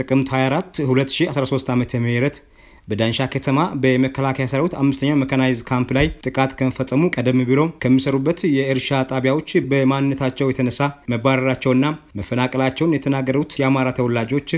ጥቅምት 24 2013 ዓ ም በዳንሻ ከተማ በመከላከያ ሰራዊት አምስተኛው መካናይዝ ካምፕ ላይ ጥቃት ከመፈጸሙ ቀደም ቢሎ ከሚሰሩበት የእርሻ ጣቢያዎች በማንነታቸው የተነሳ መባረራቸውና መፈናቀላቸውን የተናገሩት የአማራ ተወላጆች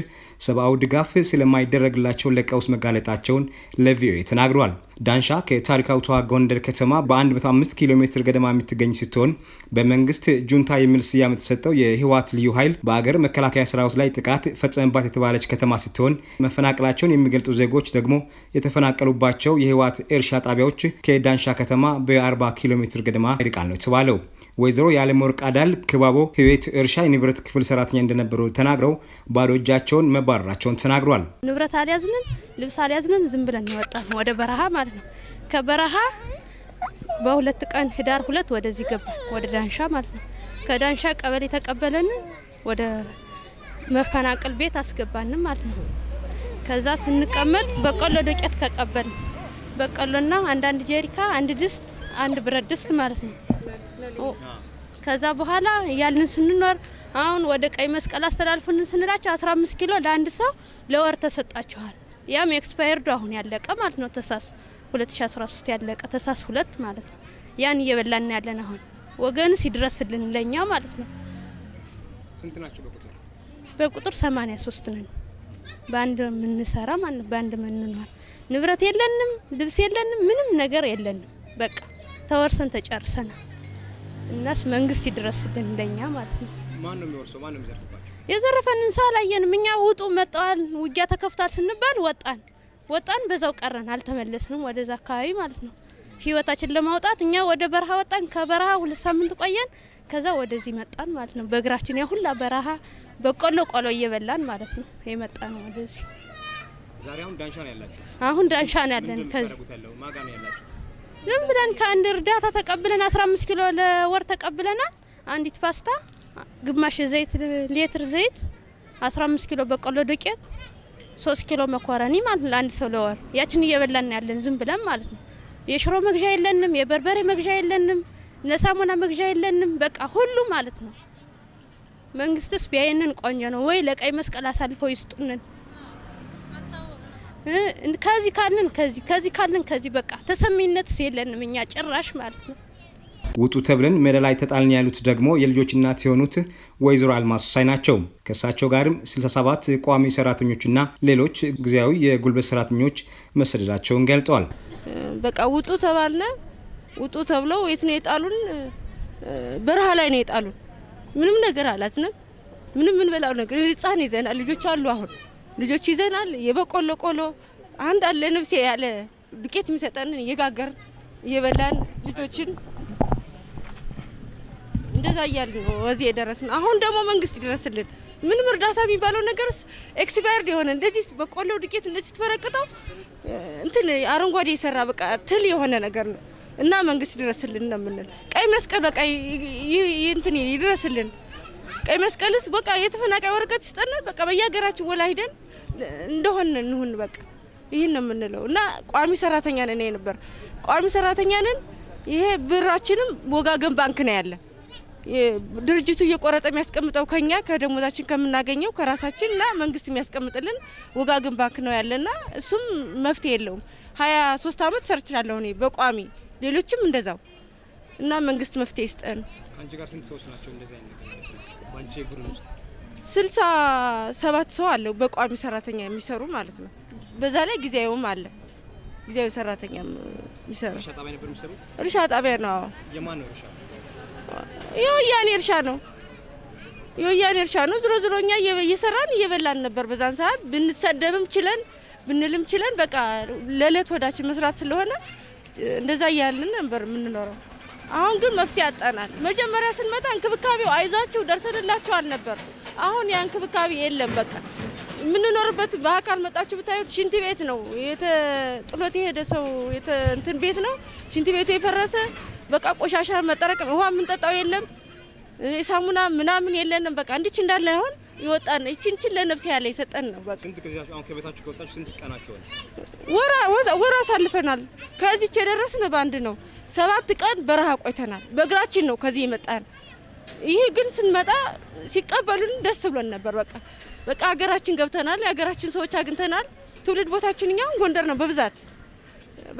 ሰብአዊ ድጋፍ ስለማይደረግላቸው ለቀውስ መጋለጣቸውን ለቪኦኤ ተናግሯል። ዳንሻ ከታሪካዊቷ ጎንደር ከተማ በ15 ኪሎ ሜትር ገደማ የምትገኝ ስትሆን በመንግስት ጁንታ የሚል ስያሜ የተሰጠው የህወሓት ልዩ ኃይል በአገር መከላከያ ሰራዊት ላይ ጥቃት ፈጸመባት የተባለች ከተማ ስትሆን መፈናቀላቸውን የሚገልጹ ዜጎች ደግሞ የተፈናቀሉባቸው የህወሓት እርሻ ጣቢያዎች ከዳንሻ ከተማ በ40 ኪሎ ሜትር ገደማ ይርቃል ነው የተባለው። ወይዘሮ የዓለምወርቅ አዳል ክባቦ ህቤት እርሻ የንብረት ክፍል ሰራተኛ እንደነበሩ ተናግረው ባዶ እጃቸውን መባረራቸውን ተናግሯል። ንብረት አልያዝንን፣ ልብስ አልያዝንን፣ ዝም ብለን ወጣ ወደ በረሃ ማለት ማለት ነው። ከበረሃ በሁለት ቀን ህዳር ሁለት ወደዚህ ገባ ወደ ዳንሻ ማለት ነው። ከዳንሻ ቀበሌ ተቀበለን፣ ወደ መፈናቀል ቤት አስገባንም ማለት ነው። ከዛ ስንቀመጥ በቆሎ ዱቄት ተቀበልን። በቆሎና አንዳንድ ጀሪካ፣ አንድ ድስት፣ አንድ ብረት ድስት ማለት ነው። ከዛ በኋላ ያልን ስንኖር አሁን ወደ ቀይ መስቀል አስተላልፉን ስንላቸው 15 ኪሎ ለአንድ ሰው ለወር ተሰጣቸዋል። ያም ኤክስፓየርዱ አሁን ያለቀ ማለት ነው ተሳስ 2013 ያለቀ ተሳስ ሁለት ማለት ነው። ያን እየበላን ያለን አሁን ወገን ሲድረስልን ለኛ ማለት ነው። ስንት ናቸው በቁጥር? በቁጥር 83 ነን። በአንድ የምንሰራ ማለት በአንድ የምንኖር ንብረት የለንም፣ ልብስ የለንም፣ ምንም ነገር የለንም። በቃ ተወርሰን ተጨርሰናል። እናስ መንግስት ይድረስልን ለኛ ማለት ነው። ማን ነው የሚወርሰው? ማን ነው የሚዘርፍባቸው? የዘረፈንን ሰው አላየንም እኛ። ውጡ መጣዋል፣ ውጊያ ተከፍቷል ስንባል ወጣን። ወጣን፣ በዛው ቀረን፣ አልተመለስንም ወደዛ አካባቢ ማለት ነው። ህይወታችን ለማውጣት እኛ ወደ በረሃ ወጣን። ከበረሃ ሁለት ሳምንት ቆየን። ከዛ ወደዚህ መጣን ማለት ነው። በእግራችን ያሁላ በረሃ በቆሎ ቆሎ እየበላን ማለት ነው የመጣ ነው ወደዚህ። አሁን ዳንሻ ነው አሁን ዳንሻ ነው ያለን። ከዚህ ዝም ብለን ከአንድ እርዳታ ተቀብለን 15 ኪሎ ለወር ተቀብለናል። አንዲት ፓስታ፣ ግማሽ ዘይት ሌትር ዘይት፣ 15 ኪሎ በቆሎ ዱቄት ሶስት ኪሎ መኮረኒ ማለት ነው ለአንድ ሰው ለወር ያችን እየበላን ያለን ዝም ብለን ማለት ነው። የሽሮ መግዣ የለንም፣ የበርበሬ መግዣ የለንም፣ ነሳሙና መግዣ የለንም። በቃ ሁሉ ማለት ነው። መንግስትስ ቢያይንን ቆንጆ ነው ወይ ለቀይ መስቀል አሳልፈው ይስጡንን። ከዚህ ካልን ከዚህ ከዚህ ካልን ከዚህ በቃ ተሰሚነትስ የለንም እኛ ጭራሽ ማለት ነው። ውጡ ተብለን ሜዳ ላይ ተጣልን ያሉት ደግሞ የልጆች እናት የሆኑት ወይዘሮ አልማስ ሳይ ናቸው። ከእሳቸው ጋርም 67 ቋሚ ሰራተኞችና ሌሎች ጊዜያዊ የጉልበት ሰራተኞች መሰደዳቸውን ገልጠዋል። በቃ ውጡ ተባልነ። ውጡ ተብለው የት ነው የጣሉን? በረሃ ላይ ነው የጣሉን። ምንም ነገር አላትንም? ምንም ምንበላው ነገር ህፃን ይዘናል። ልጆች አሉ። አሁን ልጆች ይዘናል። የበቆሎ ቆሎ አንድ አለ ነብሴ ያለ ዱቄት የሚሰጠንን እየጋገርን እየበላን ልጆችን እንደዛ እያልን ነው እዚህ የደረስነው። አሁን ደግሞ መንግስት ይደረስልን። ምንም እርዳታ የሚባለው ነገርስ ኤክስፓየርድ የሆነ እንደዚህ በቆሎ ዱቄት እንደዚህ ስትፈረቅጠው እንትን አረንጓዴ የሰራ በቃ ትል የሆነ ነገር ነው እና መንግስት ይድረስልን ነው የምንል። ቀይ መስቀል በቃ እንትን ይድረስልን። ቀይ መስቀልስ በቃ የተፈናቃይ ወረቀት ይስጠን። በቃ በየሀገራችን ወላ ሂደን እንደሆን እንሁን በቃ ይህን ነው የምንለው እና ቋሚ ሰራተኛ ነን ነበር ቋሚ ሰራተኛ ነን። ይሄ ብራችንም ወጋገን ባንክ ነው ያለ ድርጅቱ እየቆረጠ የሚያስቀምጠው ከኛ ከደሞዛችን ከምናገኘው ከራሳችን እና መንግስት የሚያስቀምጥልን ወጋገን ባንክ ነው ያለና እሱም መፍትሄ የለውም። ሀያ ሶስት አመት ሰርቻለሁ እኔ በቋሚ ሌሎችም እንደዛው እና መንግስት መፍትሄ ይስጠን። አንቺ ጋር ስንት ሰዎች ናቸው እንደዚህ አይነት ስልሳ ሰባት ሰው አለው በቋሚ ሰራተኛ የሚሰሩ ማለት ነው። በዛ ላይ ጊዜያዊውም አለ ጊዜያዊ ሰራተኛ የሚሰሩ እርሻ ጣቢያ ነው። የማን ነው እርሻ? የወያኔ እርሻ ነው የወያኔ እርሻ ነው። ዝሮ ዝሮ እኛ እየሰራን እየበላን ነበር። በዛን ሰዓት ብንሰደብም ችለን ብንልም ችለን በቃ ለእለት ወዳችን መስራት ስለሆነ እንደዛ እያልን ነበር የምንኖረው። አሁን ግን መፍትሄ ያጣናል። መጀመሪያ ስንመጣ እንክብካቤው አይዟችሁ ደርሰንላቸዋል ነበር። አሁን ያ እንክብካቤ የለም። በቃ የምንኖርበት በአካል መጣችሁ ብታዩት ሽንት ቤት ነው። ጥሎት የሄደ ሰው እንትን ቤት ነው። ሽንት ቤቱ የፈረሰ በቃ ቆሻሻ መጠረቅም ውሃ የምንጠጣው የለም፣ ሳሙና ምናምን የለንም። በቃ እንዲች እንዳለ አሁን ይወጣን እቺን እቺን ለነፍሴ ያለ የሰጠን ነው። በቃ ስንት ጊዜ አሁን ከቤታችሁ ከወጣችሁ ስንት ቀናችሁ ወራ ወራ አሳልፈናል። ከዚች የደረስን በአንድ ነው። ሰባት ቀን በረሃ ቆይተናል። በእግራችን ነው ከዚህ የመጣን። ይህ ግን ስንመጣ ሲቀበሉን ደስ ብሎን ነበር። በቃ በቃ ሀገራችን ገብተናል። የሀገራችን ሰዎች አግኝተናል። ትውልድ ቦታችን እኛ ጎንደር ነው በብዛት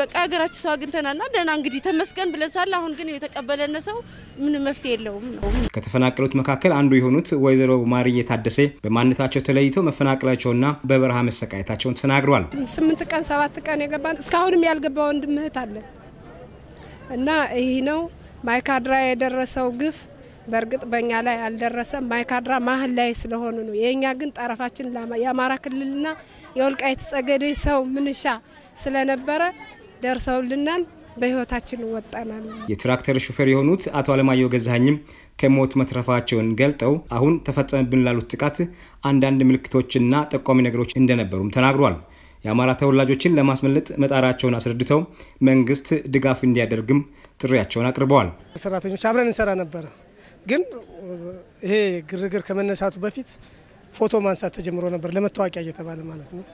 በቃ ሀገራችን ሰው አግኝተናልና ደህና እንግዲህ ተመስገን ብለን ሳለ አሁን ግን የተቀበለነ ሰው ምን መፍትሄ የለውም ነው። ከተፈናቀሉት መካከል አንዱ የሆኑት ወይዘሮ ማርዬ ታደሰ በማንነታቸው ተለይቶ መፈናቀላቸውና በበረሃ መሰቃየታቸውን ተናግረዋል። ስምንት ቀን ሰባት ቀን የገባን እስካሁንም ያልገባ ወንድም እህት እና ይህ ነው ማይካድራ የደረሰው ግፍ በእርግጥ በእኛ ላይ አልደረሰም። ማይካድራ መሀል ላይ ስለሆኑ ነው። የእኛ ግን ጠረፋችን የአማራ ክልልና የወልቃይት ጸገዴ ሰው ምንሻ ስለነበረ ደርሰውልናል። በህይወታችን ወጣናል። የትራክተር ሹፌር የሆኑት አቶ አለማየሁ ገዛሀኝም ከሞት መትረፋቸውን ገልጠው አሁን ተፈጸመብን ላሉት ጥቃት አንዳንድ ምልክቶችና ጠቋሚ ነገሮች እንደነበሩም ተናግሯል። የአማራ ተወላጆችን ለማስመለጥ መጣራቸውን አስረድተው መንግስት ድጋፍ እንዲያደርግም ጥሪያቸውን አቅርበዋል። ሰራተኞች አብረን እንሰራ ነበረ፣ ግን ይሄ ግርግር ከመነሳቱ በፊት ፎቶ ማንሳት ተጀምሮ ነበር፣ ለመታወቂያ እየተባለ ማለት ነው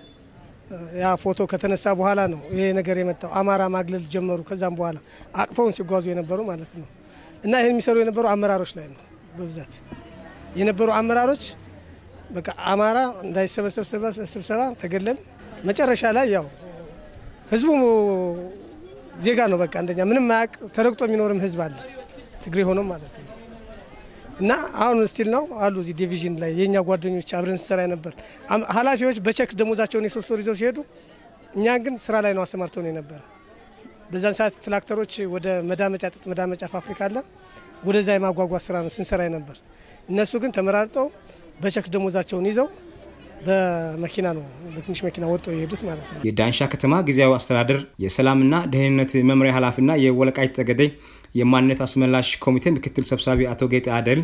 ያ ፎቶ ከተነሳ በኋላ ነው ይሄ ነገር የመጣው። አማራ ማግለል ጀመሩ። ከዛም በኋላ አቅፈውን ሲጓዙ የነበሩ ማለት ነው። እና ይህን የሚሰሩ የነበሩ አመራሮች ላይ ነው በብዛት የነበሩ አመራሮች በቃ አማራ እንዳይሰበሰብ ስብሰባ ተገለል። መጨረሻ ላይ ያው ህዝቡ ዜጋ ነው። በቃ አንደኛ ምንም ማያቅ ተረግጦ የሚኖርም ህዝብ አለ፣ ትግሬ ሆኖም ማለት ነው። እና አሁን ስቲል ነው አሉ እዚህ ዲቪዥን ላይ የእኛ ጓደኞች አብረን ስሰራ ነበር። ኃላፊዎች በቸክ ደሞዛቸውን የሶስት ወር ይዘው ሲሄዱ እኛ ግን ስራ ላይ ነው አሰማርተውን የነበረ። በዛን ሰዓት ትላክተሮች ወደ መዳመጫ ጥጥ መዳመጫ ፋብሪካ አለ፣ ወደዛ የማጓጓዝ ስራ ነው ስንሰራ ነበር። እነሱ ግን ተመራርጠው በቸክ ደሞዛቸውን ይዘው በመኪና ነው በትንሽ መኪና ወጥተው የሄዱት ማለት ነው። የዳንሻ ከተማ ጊዜያዊ አስተዳደር የሰላምና ደህንነት መምሪያ ኃላፊና የወልቃይት ጠገዴ የማንነት አስመላሽ ኮሚቴ ምክትል ሰብሳቢ አቶ ጌጤ አደል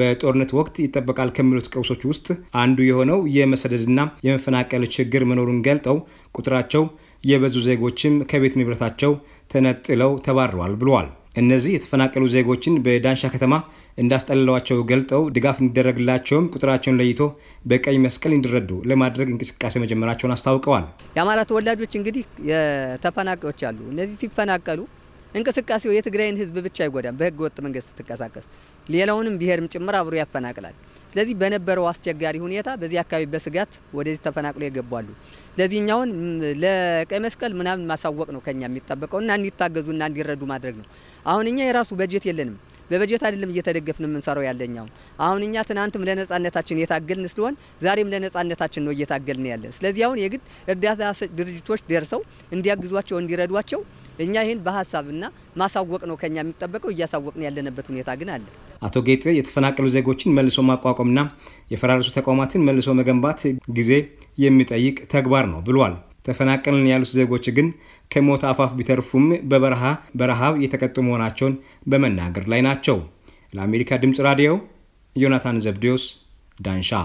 በጦርነት ወቅት ይጠበቃል ከሚሉት ቀውሶች ውስጥ አንዱ የሆነው የመሰደድና የመፈናቀል ችግር መኖሩን ገልጠው ቁጥራቸው የበዙ ዜጎችም ከቤት ንብረታቸው ተነጥለው ተባረዋል ብለዋል። እነዚህ የተፈናቀሉ ዜጎችን በዳንሻ ከተማ እንዳስጠለሏቸው ገልጠው ድጋፍ እንዲደረግላቸውም ቁጥራቸውን ለይቶ በቀይ መስቀል እንዲረዱ ለማድረግ እንቅስቃሴ መጀመራቸውን አስታውቀዋል። የአማራ ተወላጆች እንግዲህ ተፈናቃዮች አሉ። እነዚህ ሲፈናቀሉ እንቅስቃሴው የትግራይን ህዝብ ብቻ አይጎዳም። በህገ ወጥ መንገድ ስትንቀሳቀስ ሌላውንም ብሔርም ጭምር አብሮ ያፈናቅላል። ስለዚህ በነበረው አስቸጋሪ ሁኔታ በዚህ አካባቢ በስጋት ወደዚህ ተፈናቅሎ የገቧሉ። ስለዚህ እኛውን ለቀይ መስቀል ምናምን ማሳወቅ ነው ከኛ የሚጠበቀው እና እንዲታገዙ እና እንዲረዱ ማድረግ ነው። አሁን እኛ የራሱ በጀት የለንም። በበጀት አይደለም እየተደገፍን የምንሰራው ያለኛው። አሁን እኛ ትናንትም ለነጻነታችን የታገልን ስለሆን ዛሬም ለነጻነታችን ነው እየታገልን ያለን። ስለዚህ አሁን የግድ እርዳታ ድርጅቶች ደርሰው እንዲያግዟቸው፣ እንዲረዷቸው እኛ ይህን በሀሳብና ማሳወቅ ነው ከኛ የሚጠበቀው። እያሳወቅን ያለንበት ሁኔታ ግን አለ። አቶ ጌጤ የተፈናቀሉ ዜጎችን መልሶ ማቋቋምና የፈራረሱ ተቋማትን መልሶ መገንባት ጊዜ የሚጠይቅ ተግባር ነው ብሏል። ተፈናቀልን ያሉት ዜጎች ግን ከሞት አፋፍ ቢተርፉም በበረሃ በረሃብ የተቀጡ መሆናቸውን በመናገር ላይ ናቸው። ለአሜሪካ ድምፅ ራዲዮ ዮናታን ዘብዴዎስ ዳንሻ